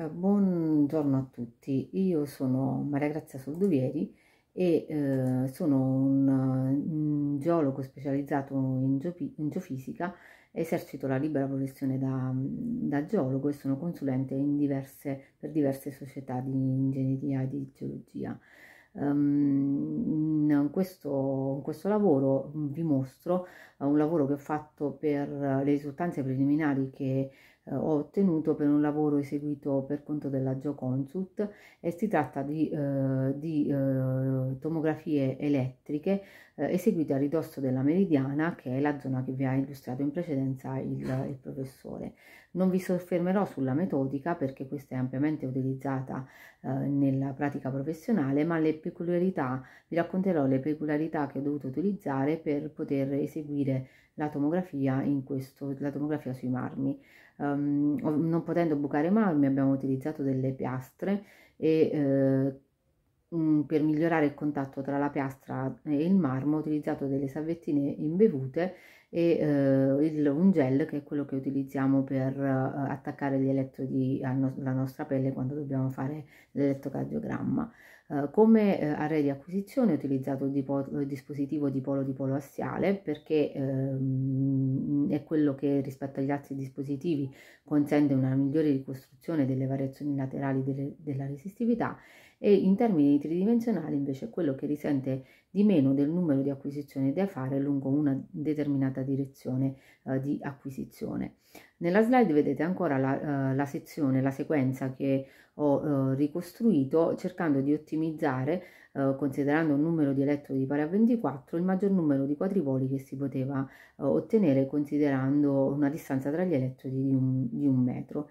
Eh, buongiorno a tutti, io sono Maria Grazia Soldovieri e eh, sono un, un, geologo specializzato in, geopi, in, geofisica, esercito la libera professione da, da geologo e sono consulente diverse, per diverse società di ingegneria e di geologia. Ehm, in, questo, in questo lavoro vi mostro eh, un lavoro che ho fatto per eh, le risultanze preliminari che eh, ottenuto per un lavoro eseguito per conto della Geoconsult e si tratta di, eh, di eh, tomografie elettriche eh, eseguite a ridosso della meridiana che è la zona che vi ha illustrato in precedenza il, il professore. Non vi soffermerò sulla metodica perché questa è ampiamente utilizzata eh, nella pratica professionale ma le peculiarità, vi racconterò le peculiarità che ho dovuto utilizzare per poter eseguire la tomografia, questo, la tomografia sui marmi um, non potendo bucare marmi abbiamo utilizzato delle piastre e eh, per migliorare il contatto tra la piastra e il marmo ho utilizzato delle salvettine imbevute e eh, il, un gel che è quello che utilizziamo per eh, attaccare gli elettrodi alla no nostra pelle quando dobbiamo fare l'elettrocardiogramma. Eh, come uh, eh, array di acquisizione ho utilizzato il, il, dispositivo di polo di assiale perché uh, è quello che rispetto agli altri dispositivi consente una migliore ricostruzione delle variazioni laterali delle, della resistività e in termini tridimensionali invece quello che risente di meno del numero di acquisizioni da fare lungo una determinata direzione eh, di acquisizione. Nella slide vedete ancora la, eh, la sezione, la sequenza che ho eh, ricostruito cercando di ottimizzare, eh, considerando un numero di elettrodi pari a 24, il maggior numero di quadrivoli che si poteva eh, ottenere considerando una distanza tra gli elettrodi di un, di un metro.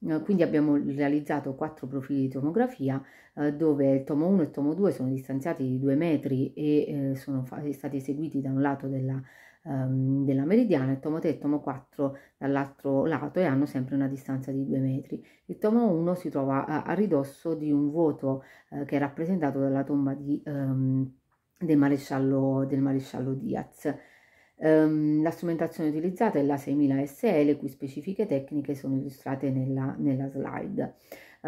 Eh, quindi abbiamo realizzato quattro profili di tomografia eh, dove il tomo 1 e il tomo 2 sono distanziati di 2 metri e eh, sono stati eseguiti da un lato della, ehm, della meridiana, il tomo 3 e il tomo 4 dall'altro lato e hanno sempre una distanza di 2 metri. Il tomo 1 si trova a, ridosso di un vuoto che è rappresentato dalla tomba di, ehm, del, maresciallo, del maresciallo Diaz. Um, la strumentazione utilizzata è la 6000 SE, le cui specifiche tecniche sono illustrate nella, nella slide.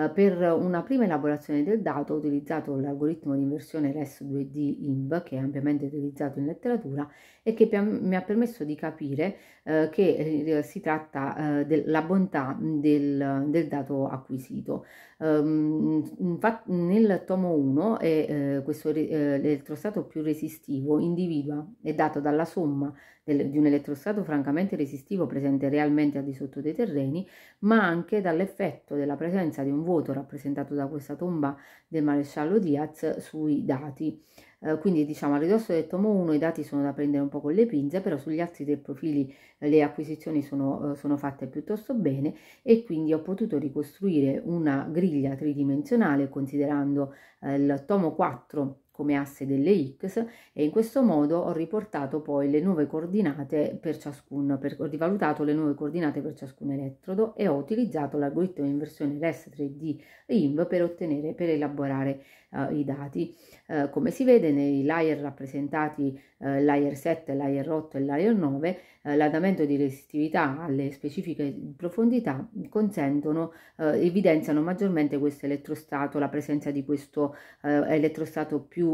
Eh, per una prima elaborazione del dato ho utilizzato l'algoritmo di inversione RES2D INV che è ampiamente utilizzato in letteratura e che mi ha permesso di capire eh, che eh, si tratta eh, della bontà del, del, dato acquisito. Ehm, infatti nel tomo 1 è questo elettrostato più resistivo individua è dato dalla somma del, di un elettrostato francamente resistivo presente realmente al di sotto dei terreni, ma anche dall'effetto della presenza di un vuoto rappresentato da questa tomba del maresciallo Diaz sui dati. Eh, quindi diciamo a ridosso del tomo 1 i dati sono da prendere un po' con le pinze, però sugli altri tre profili le acquisizioni sono, eh, sono, fatte piuttosto bene e quindi ho potuto ricostruire una griglia tridimensionale considerando eh, il tomo 4 come asse delle x e in questo modo ho riportato poi le nuove coordinate per ciascun, per, ho rivalutato le nuove coordinate per ciascun elettrodo e ho utilizzato l'algoritmo di inversione RS3D INV per ottenere, per elaborare uh, i dati. Uh, come si vede nei layer rappresentati, uh, layer 7, layer 8 e layer 9, eh, l'andamento di resistività alle specifiche profondità consentono, eh, evidenziano maggiormente questo elettrostato, la presenza di questo eh, elettrostato più,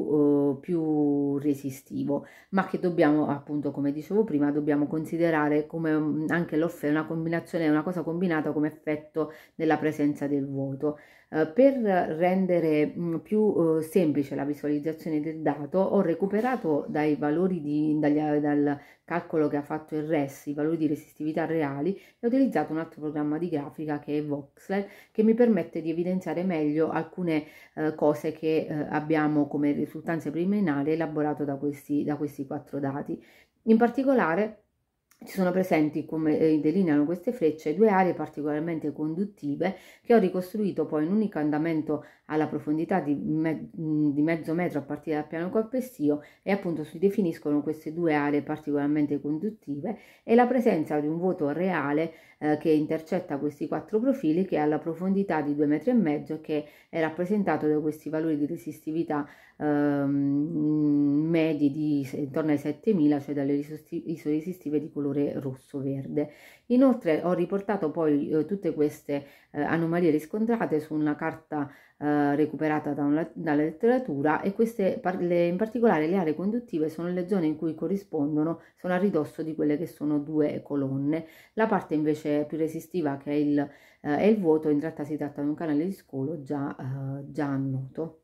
eh, più resistivo, ma che dobbiamo appunto, come dicevo prima, dobbiamo considerare come mm, anche l'offerta, una combinazione, una cosa combinata come effetto della presenza del vuoto. Eh, per rendere mm, più eh, semplice la visualizzazione del dato ho recuperato dai valori di, dagli, dal calcolo che ha fatto il RES i valori di resistività reali e ho utilizzato un altro programma di grafica che è Voxel che mi permette di evidenziare meglio alcune eh, cose che abbiamo come risultanze preliminari elaborato da questi, da questi quattro dati. In particolare ci sono presenti, come eh, delineano queste frecce, due aree particolarmente conduttive che ho ricostruito poi in unico andamento alla profondità di, me di mezzo metro a partire dal piano corpestio e appunto si definiscono queste due aree particolarmente conduttive e la presenza di un voto reale eh, che intercetta questi quattro profili che è alla profondità di 2,5 metri e mezzo che è rappresentato da questi valori di resistività ehm, medi di intorno ai 7000, cioè dalle isoresistive di colore colore rosso-verde. Inoltre ho riportato poi eh, tutte queste eh, anomalie riscontrate su una carta eh, recuperata da una, dalla letteratura e queste par le, in particolare le aree conduttive sono le zone in cui corrispondono, sono a ridosso di quelle che sono due colonne. La parte invece più resistiva che è il, eh, è il vuoto, in realtà si tratta di un canale di scolo già, eh, già noto.